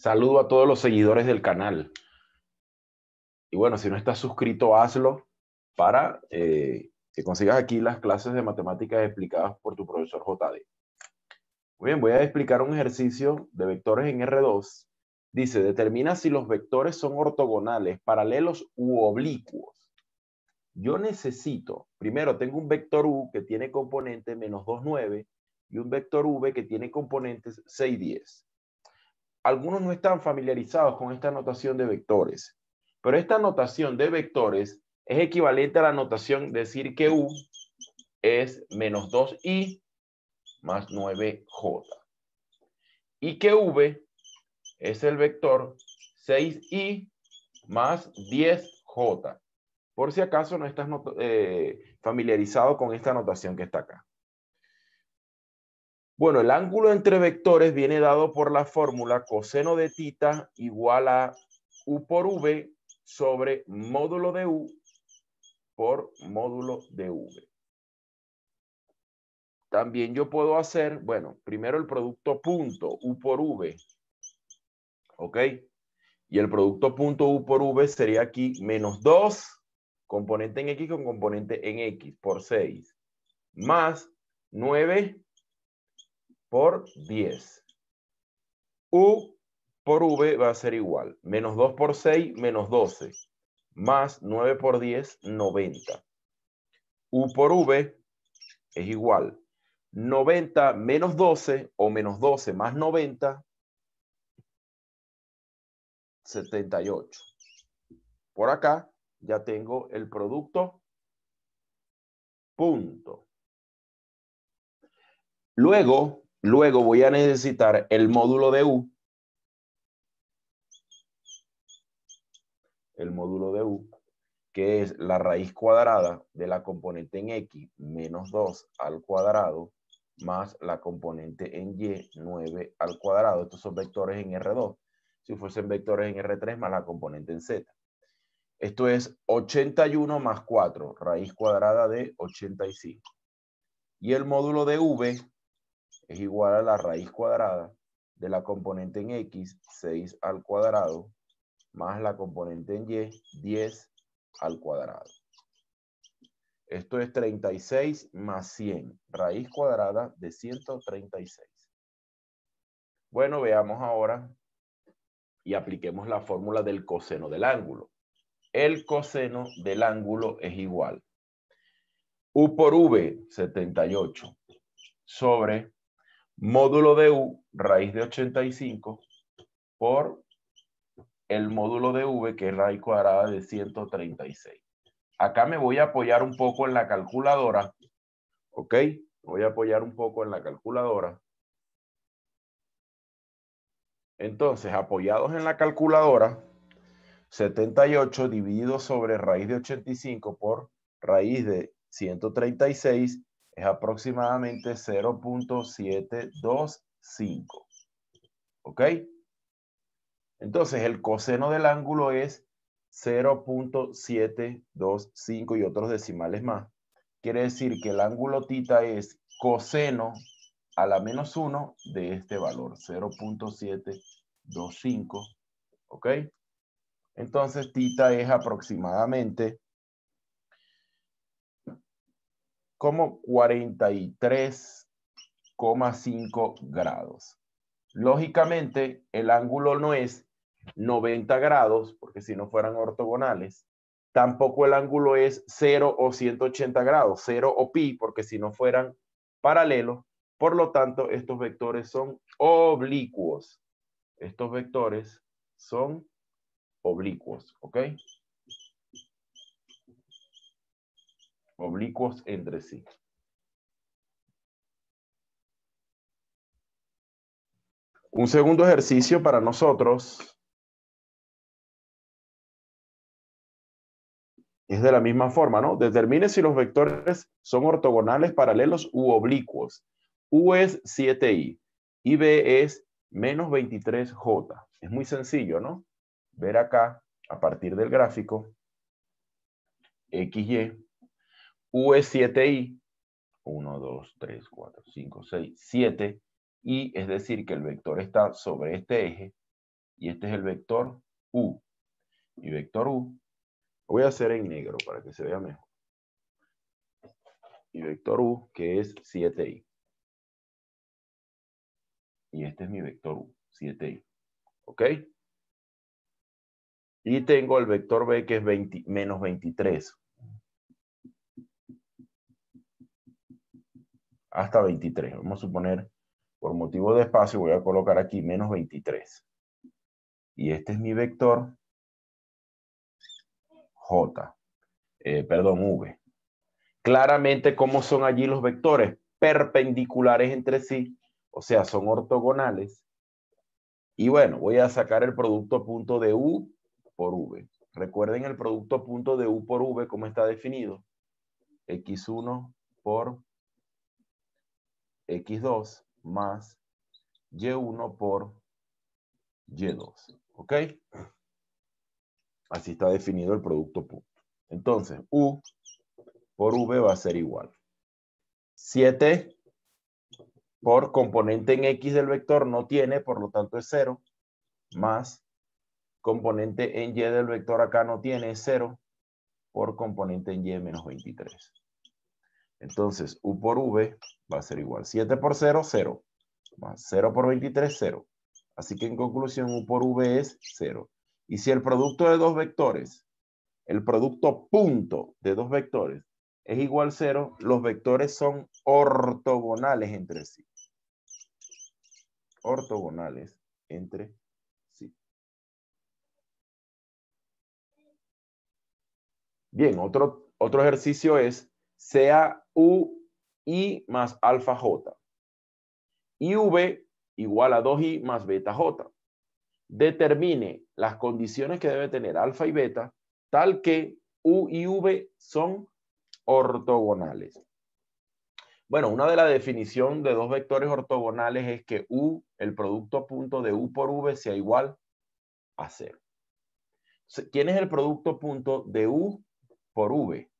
Saludo a todos los seguidores del canal. Y bueno, si no estás suscrito, hazlo para eh, que consigas aquí las clases de matemáticas explicadas por tu profesor JD. Muy bien, voy a explicar un ejercicio de vectores en R2. Dice, determina si los vectores son ortogonales, paralelos u oblicuos. Yo necesito, primero tengo un vector U que tiene componentes menos 2, 9 y un vector V que tiene componentes 6, 10 algunos no están familiarizados con esta notación de vectores, pero esta notación de vectores es equivalente a la notación decir que U es menos 2i más 9j. Y que V es el vector 6i más 10j. Por si acaso no estás eh, familiarizado con esta notación que está acá. Bueno, el ángulo entre vectores viene dado por la fórmula coseno de tita igual a u por v sobre módulo de u por módulo de v. También yo puedo hacer, bueno, primero el producto punto u por v, ¿ok? Y el producto punto u por v sería aquí menos 2, componente en x con componente en x por 6, más 9 por 10. U por V va a ser igual. Menos 2 por 6, menos 12. Más 9 por 10, 90. U por V es igual. 90 menos 12 o menos 12 más 90, 78. Por acá ya tengo el producto. Punto. Luego, Luego voy a necesitar el módulo de U. El módulo de U, que es la raíz cuadrada de la componente en X menos 2 al cuadrado más la componente en Y, 9 al cuadrado. Estos son vectores en R2. Si fuesen vectores en R3 más la componente en Z. Esto es 81 más 4, raíz cuadrada de 85. Y el módulo de V es igual a la raíz cuadrada de la componente en X, 6 al cuadrado, más la componente en Y, 10 al cuadrado. Esto es 36 más 100, raíz cuadrada de 136. Bueno, veamos ahora y apliquemos la fórmula del coseno del ángulo. El coseno del ángulo es igual. U por V, 78, sobre módulo de U, raíz de 85, por el módulo de V, que es raíz cuadrada de 136. Acá me voy a apoyar un poco en la calculadora, ¿ok? Voy a apoyar un poco en la calculadora. Entonces, apoyados en la calculadora, 78 dividido sobre raíz de 85 por raíz de 136 es aproximadamente 0.725. ¿Ok? Entonces, el coseno del ángulo es 0.725 y otros decimales más. Quiere decir que el ángulo tita es coseno a la menos 1 de este valor, 0.725. ¿Ok? Entonces, tita es aproximadamente como 43,5 grados. Lógicamente, el ángulo no es 90 grados, porque si no fueran ortogonales, tampoco el ángulo es 0 o 180 grados, 0 o pi, porque si no fueran paralelos, por lo tanto, estos vectores son oblicuos. Estos vectores son oblicuos, ¿ok? oblicuos entre sí. Un segundo ejercicio para nosotros es de la misma forma, ¿no? Determine si los vectores son ortogonales, paralelos u oblicuos. U es 7i y B es menos 23j. Es muy sencillo, ¿no? Ver acá, a partir del gráfico, xy u es 7 i 1, 2, 3, 4, 5, 6, 7, y es decir que el vector está sobre este eje, y este es el vector U. Y vector U, voy a hacer en negro para que se vea mejor. Y vector U, que es 7i. Y este es mi vector U, 7i. ¿Ok? Y tengo el vector B, que es menos 23. hasta 23. Vamos a suponer, por motivo de espacio, voy a colocar aquí menos 23. Y este es mi vector J, eh, perdón, V. Claramente, ¿cómo son allí los vectores? Perpendiculares entre sí, o sea, son ortogonales. Y bueno, voy a sacar el producto punto de U por V. Recuerden el producto punto de U por V, cómo está definido. X1 por x2 más y1 por y2. ¿Ok? Así está definido el producto punto. Entonces, u por v va a ser igual. 7 por componente en x del vector no tiene, por lo tanto es 0, más componente en y del vector acá no tiene, es 0, por componente en y menos 23. Entonces, U por V va a ser igual. 7 por 0, 0. Más 0 por 23, 0. Así que en conclusión, U por V es 0. Y si el producto de dos vectores, el producto punto de dos vectores, es igual a 0, los vectores son ortogonales entre sí. Ortogonales entre sí. Bien, otro, otro ejercicio es, sea U I más alfa J. Y V igual a 2I más beta J. Determine las condiciones que debe tener alfa y beta tal que U y V son ortogonales. Bueno, una de las definiciones de dos vectores ortogonales es que U, el producto punto de U por V, sea igual a 0. ¿Quién es el producto punto de U por V?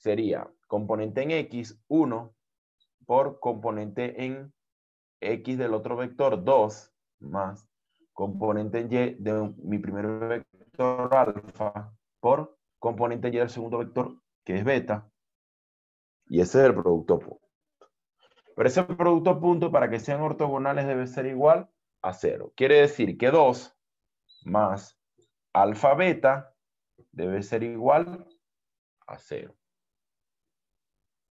sería componente en X, 1, por componente en X del otro vector, 2, más componente en Y de mi primer vector alfa, por componente en Y del segundo vector, que es beta, y ese es el producto punto. Pero ese producto punto, para que sean ortogonales, debe ser igual a 0. Quiere decir que 2 más alfa beta debe ser igual a 0.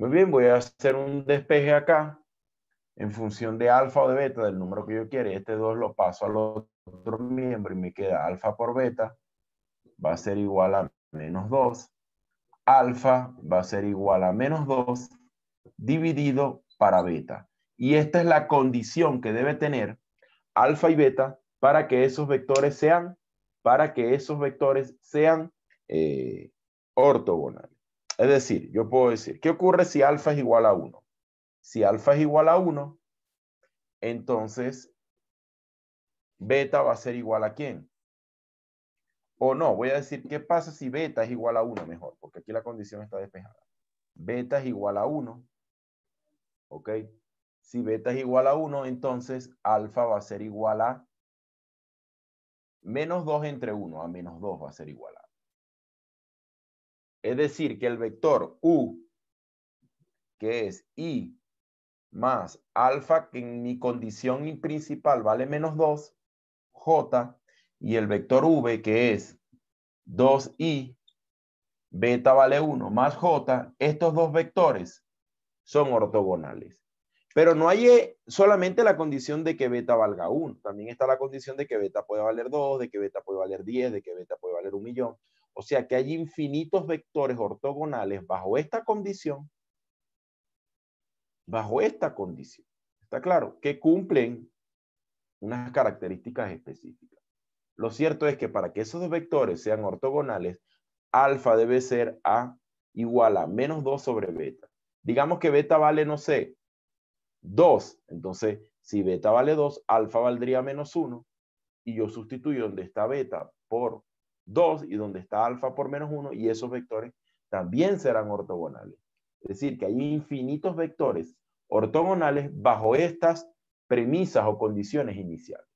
Muy bien, voy a hacer un despeje acá en función de alfa o de beta del número que yo quiera. Este 2 lo paso al otro miembro y me queda alfa por beta. Va a ser igual a menos 2. Alfa va a ser igual a menos 2 dividido para beta. Y esta es la condición que debe tener alfa y beta para que esos vectores sean, para que esos vectores sean eh, ortogonales. Es decir, yo puedo decir, ¿qué ocurre si alfa es igual a 1? Si alfa es igual a 1, entonces beta va a ser igual a quién? O no, voy a decir, ¿qué pasa si beta es igual a 1 mejor? Porque aquí la condición está despejada. Beta es igual a 1. ¿Ok? Si beta es igual a 1, entonces alfa va a ser igual a menos 2 entre 1, a menos 2 va a ser igual a es decir, que el vector U, que es I más alfa, que en mi condición principal vale menos 2, J, y el vector V, que es 2I, beta vale 1, más J, estos dos vectores son ortogonales. Pero no hay eh, solamente la condición de que beta valga 1, también está la condición de que beta puede valer 2, de que beta puede valer 10, de que beta puede valer un millón. O sea que hay infinitos vectores ortogonales bajo esta condición, bajo esta condición, ¿está claro? Que cumplen unas características específicas. Lo cierto es que para que esos dos vectores sean ortogonales, alfa debe ser A igual a menos 2 sobre beta. Digamos que beta vale, no sé, 2. Entonces, si beta vale 2, alfa valdría menos 1. Y yo sustituyo donde está beta por 2 y donde está alfa por menos 1 y esos vectores también serán ortogonales. Es decir, que hay infinitos vectores ortogonales bajo estas premisas o condiciones iniciales.